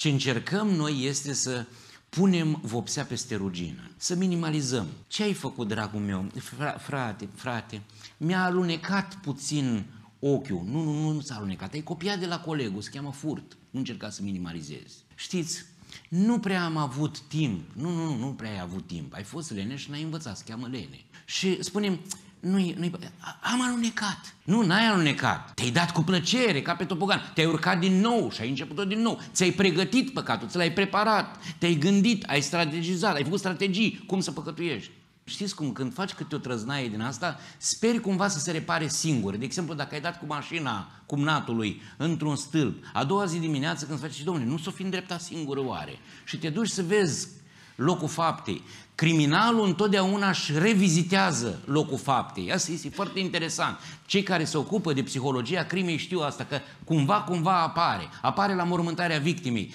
Ce încercăm noi este să punem vopsea peste rugină, să minimalizăm. Ce ai făcut, dragul meu? Fra, frate, frate, mi-a alunecat puțin ochiul. Nu, nu, nu, nu s-a alunecat. Ai copiat de la colegul, se cheamă furt. Nu încerca să minimalizezi. Știți, nu prea am avut timp. Nu, nu, nu, nu prea ai avut timp. Ai fost leneș și n-ai învățat, se cheamă lene. Și spunem, nu-i, nu-i, am alunecat. Nu, n-ai alunecat. Te-ai dat cu plăcere, ca pe topogan. Te-ai urcat din nou și ai început-o din nou. Ți-ai pregătit păcatul, ți l-ai preparat, te-ai gândit, ai strategizat, ai făcut strategii cum să păcătuiești. Știți cum, când faci câte o trăznaie din asta, speri cumva să se repare singur. De exemplu, dacă ai dat cu mașina cumnatului într-un stâlp, a doua zi dimineață când faci, domnule, nu s-o fi îndreptat singură oare? Și te duci să vezi locul faptei. Criminalul întotdeauna își revizitează locul faptei. Asta este foarte interesant. Cei care se ocupă de psihologia crimei știu asta, că cumva, cumva apare. Apare la mormântarea victimei,